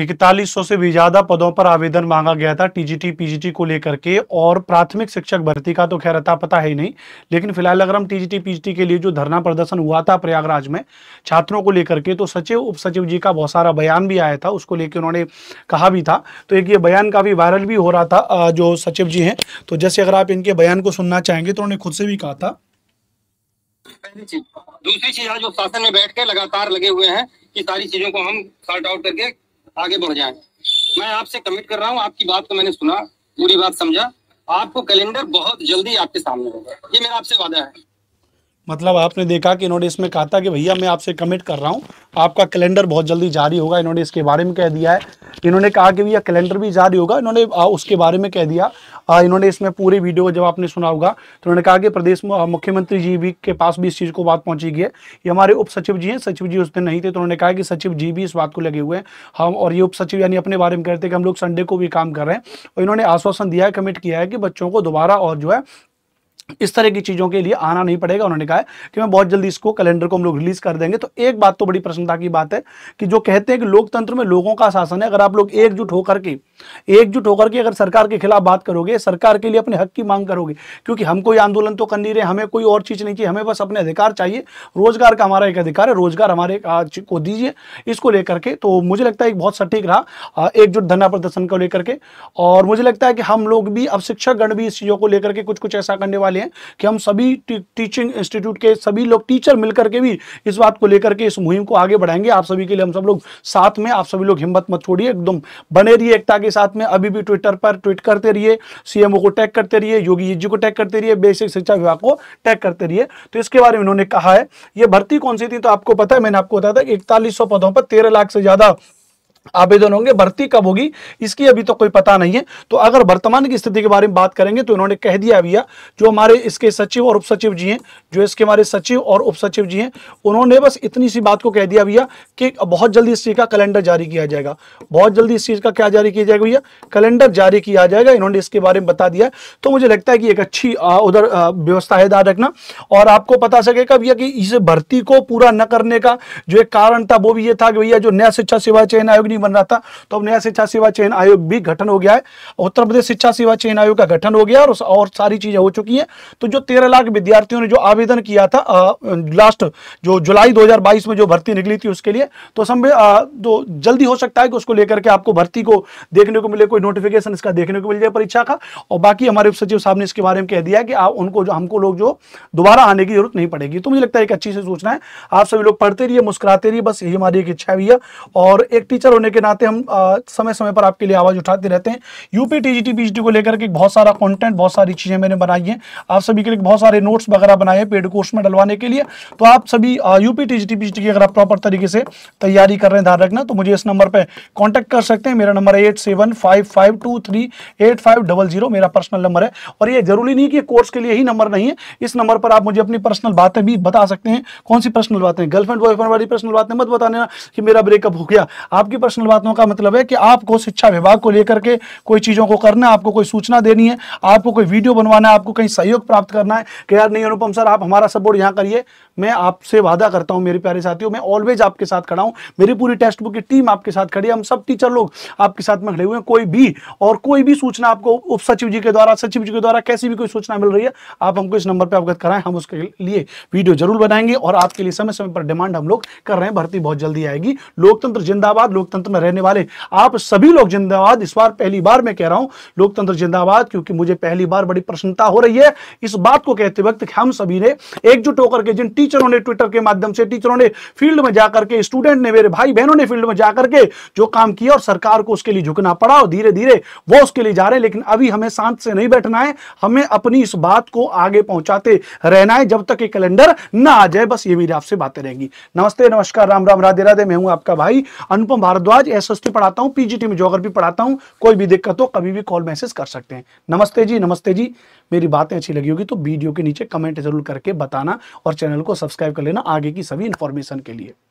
इकतालीस से भी ज्यादा पदों पर आवेदन मांगा गया था टीजीटी पीजीटी को लेकर के और प्राथमिक शिक्षक भर्ती का तो खैर अता पता है ही नहीं लेकिन फिलहाल अगर हम टीजीटी पीजीटी के लिए जो धरना प्रदर्शन हुआ था प्रयागराज में छात्रों को लेकर के तो सचिव उप सचिव जी का बहुत सारा बयान भी आया था उसको लेकर उन्होंने कहा भी था तो एक ये बयान काफ़ी वायरल भी हो रहा था जो सचिव जी हैं तो जैसे अगर आप इनके बयान को सुनना चाहेंगे तो उन्होंने खुद से भी कहा था दूसरी चीज जो शासन में बैठ के लगातार लगे हुए हैं कि सारी चीजों को हम सॉर्ट आउट करके आगे बढ़ जाए मैं आपसे कमिट कर रहा हूँ आपकी बात को मैंने सुना पूरी बात समझा आपको कैलेंडर बहुत जल्दी आपके सामने होगा ये मेरा आपसे वादा है मतलब आपने देखा कि इन्होंने इसमें कहा था कि भैया मैं आपसे कमिट कर रहा हूँ आपका कैलेंडर बहुत जल्दी जारी होगा इन्होंने इसके बारे में कह दिया है इन्होंने कहा कि भैया कैलेंडर भी जारी होगा इन्होंने उसके बारे में कह दिया इन्होंने इसमें पूरी वीडियो को जब आपने सुना होगा तो उन्होंने कहा कि प्रदेश मुख्यमंत्री जी भी के पास भी इस चीज़ को बात पहुँची गई है ये हमारे उप सचिव जी हैं सचिव जी उस दिन नहीं थे तो उन्होंने कहा कि सचिव जी भी इस बात को लगे हुए हैं हम और ये उप सचिव यानी अपने बारे में कहते हैं कि हम लोग संडे को भी काम कर रहे हैं और इन्होंने आश्वासन दिया है कमिट किया है कि बच्चों को दोबारा और जो है इस तरह की चीज़ों के लिए आना नहीं पड़ेगा उन्होंने कहा कि मैं बहुत जल्दी इसको कैलेंडर को हम लोग रिलीज कर देंगे तो एक बात तो बड़ी प्रसन्नता की बात है कि जो कहते हैं कि लोकतंत्र में लोगों का शासन है अगर आप लोग एकजुट होकर के एकजुट होकर के अगर सरकार के खिलाफ बात करोगे सरकार के लिए अपने हक की मांग करोगे क्योंकि हम कोई आंदोलन तो कर नहीं रहे हमें कोई और चीज़ नहीं चाहिए हमें बस अपने अधिकार चाहिए रोजगार का हमारा एक अधिकार है रोजगार हमारे को दीजिए इसको लेकर के तो मुझे लगता है एक बहुत सटीक रहा एकजुट धरना प्रदर्शन को लेकर के और मुझे लगता है कि हम लोग भी अब शिक्षकगण भी इस चीज़ों को लेकर के कुछ कुछ ऐसा करने वाले हैं कि हम सभी टीचिंग इंस्टीट्यूट के सभी लोग टीचर मिलकर के भी इस बात को लेकर के इस मुहिम को आगे बढ़ाएंगे आप सभी के लिए हम सब लोग साथ में आप सभी लोग हिम्मत मत छोड़िए एकदम बने रहिए एकता के साथ में अभी भी ट्विटर पर ट्वीट करते रहिए सीएमओ को टैग करते रहिए योगी जी को टैग करते रहिए बेसिक शिक्षा विभाग को टैग करते रहिए तो इसके बारे में उन्होंने कहा है ये भर्ती कौन सी थी तो आपको पता है मैंने आपको बताया था इकतालीस पदों पर तेरह लाख से ज्यादा आवेदन होंगे भर्ती कब होगी इसकी अभी तक तो कोई पता नहीं है तो अगर वर्तमान की स्थिति के बारे में बात करेंगे तो इन्होंने कह दिया भैया जो हमारे इसके सचिव और उप सचिव जी हैं जो इसके हमारे सचिव और उप सचिव जी हैं उन्होंने बस इतनी सी बात को कह दिया भैया कि बहुत जल्दी इस चीज़ का कैलेंडर जारी किया जाएगा बहुत जल्दी इस चीज़ का क्या जारी किया जाएगा भैया कैलेंडर जारी किया जाएगा इन्होंने इसके बारे में बता दिया तो मुझे लगता है कि एक अच्छी उधर व्यवस्था है दार रखना और आपको पता सकेगा भैया कि इस भर्ती को पूरा न करने का जो एक कारण था वो भी ये था कि भैया जो नया शिक्षा सेवा चयन आयोग ने नहीं बन रहा था तो अब नया शिक्षा सेवा चयन आयोग भी गठन हो गया है उत्तर प्रदेश शिक्षा सेवा चयन आयोग का गठन हो गया और, और सारी चीजें हो चुकी हैं तो जो तेरह लाख विद्यार्थियों ने जो आवेदन किया था लास्ट जो जुलाई दो में जो भर्ती निकली थी उसके लिए तो समय जो तो जल्दी हो सकता है कि उसको लेकर के आपको भर्ती को देखने को मिले कोई नोटिफिकेशन इसका देखने को मिल जाए परीक्षा का और बाकी हमारे सचिव साहब ने इसके बारे में कह दिया कि आप उनको जो हमको लोग जो दोबारा आने की जरूरत नहीं पड़ेगी तो मुझे लगता है एक अच्छी से सूचना है आप सभी लोग पढ़ते रहिए मुस्कुराते रहिए बस यही हमारी एक इच्छा भी है और एक टीचर होने के नाते हम आ, समय समय पर आपके लिए आवाज़ उठाते रहते हैं यूपी टीजीटी पीजीटी को लेकर के बहुत सारा कंटेंट बहुत सारी चीज़ें मैंने बनाई हैं आप सभी के लिए बहुत सारे नोट्स वगैरह बनाए हैं पेड कोर्स में डलवाने के लिए तो आप सभी यूपी टीजीटी पीजीटी की अगर आप प्रॉपर तरीके से तैयारी कर रहे हैं ध्यान रखना तो मुझे इस नंबर पर कॉन्टेक्ट कर सकते हैं मेरा नंबर है एट मेरा पर्सनल नंबर है और ये जरूरी नहीं कि कोर्स के लिए ही नंबर नहीं है इस नंबर पर आप मुझे अपनी पर्सनल बातें भी बता सकते हैं कौन सी पर्सनल बातें गर्लफ्रेंड बॉयफ्रेंड वाली पर्सनल बातें मत बताने कि मेरा ब्रेकअप हो गया आपकी पर्सनल बातों का मतलब है कि आपको शिक्षा विभाग को लेकर के कोई चीज़ों को करना है आपको कोई सूचना देनी है आपको कोई वीडियो बनवाना है आपको कहीं सहयोग प्राप्त करना है कि यार नहीं अनुपम सर आप हमारा सपोर्ट यहाँ करिए मैं आपसे वादा करता हूँ मेरे प्यारे साथियों मैं ऑलवेज आपके साथ खड़ा हूँ मेरी पूरी टेक्स्ट बुक की टीम आपके साथ खड़ी है हम सब टीचर लोग आपके साथ में खड़े हुए हैं कोई भी और कोई भी सूचना आपको उप सचिव जी के द्वारा सचिव जी के द्वारा कैसी भी कोई सूचना मिल रही है आप हमको इस नंबर पर अवगत कराएं हम उसके लिए वीडियो जरूर बनाएंगे और आपके लिए समय समय पर डिमांड हम लोग कर रहे हैं भर्ती बहुत जल्दी आएगी लोकतंत्र जिंदाबाद लोकतंत्र लोकतंत्र में रहने वाले आप सभी लोग जिंदाबाद इस बार पहली बार मैं कह रहा हूं लोकतंत्र जिंदाबाद क्योंकि मुझे पहली बार बड़ी प्रसन्नता हो रही है इस बात को कहते वक्त हम सभी ने एकजुट होकर के जिन टीचरों ने ट्विटर के माध्यम से टीचरों ने फील्ड में जाकर के स्टूडेंट ने मेरे भाई बहनों ने फील्ड में जाकर के जो काम किया और सरकार को उसके लिए झुकना पड़ा और धीरे धीरे वो उसके लिए जा रहे लेकिन अभी हमें शांत से नहीं बैठना है हमें अपनी इस बात को आगे पहुंचाते रहना है जब तक ये कैलेंडर ना आ जाए बस ये मेरी आपसे बातें रहेंगी नमस्ते नमस्कार राम राम राधे राधे मैं हूं आपका भाई अनुपम भारद्वाज भारद्वाज एसएसटी पढ़ाता हूँ पीजीटी में जोग्राफी पढ़ाता हूँ कोई भी दिक्कत हो कभी भी कॉल मैसेज कर सकते हैं नमस्ते जी नमस्ते जी मेरी बातें अच्छी लगी होगी तो वीडियो के नीचे कमेंट जरूर करके बताना और चैनल को सब्सक्राइब कर लेना आगे की सभी इन्फॉर्मेशन के लिए